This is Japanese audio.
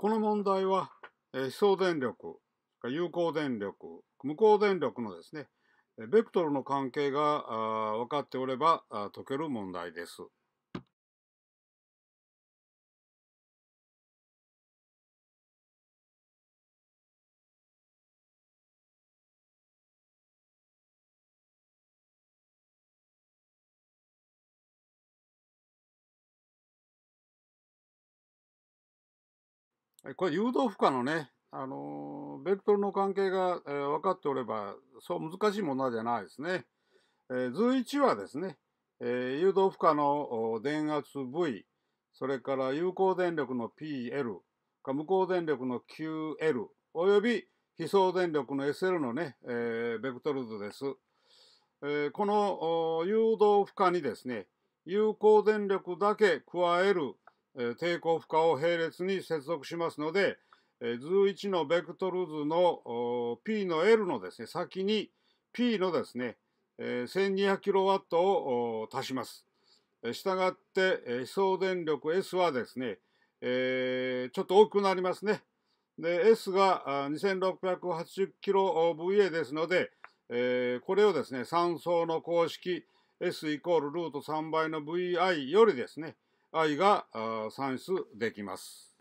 この問題は、え思想電力、有効電力、無効電力のですね、ベクトルの関係が分かっておれば解ける問題です。これ誘導負荷のね、あのベクトルの関係が、えー、分かっておれば、そう難しいものじゃないですね。えー、図1はですね、えー、誘導負荷の電圧 V、それから有効電力の PL、か無効電力の QL、および非送電力の SL のね、えー、ベクトル図です。えー、この誘導負荷にですね、有効電力だけ加える抵抗負荷を並列に接続しますので、図1のベクトル図の P の L のですね、先に P のですね、1200kW を足します。したがって、送電力 S はですね、えちょっと多くなりますね。で、S が 2680kVA ですので、えこれをですね、3層の公式 S イコールルート3倍の VI よりですね、愛が算出できます。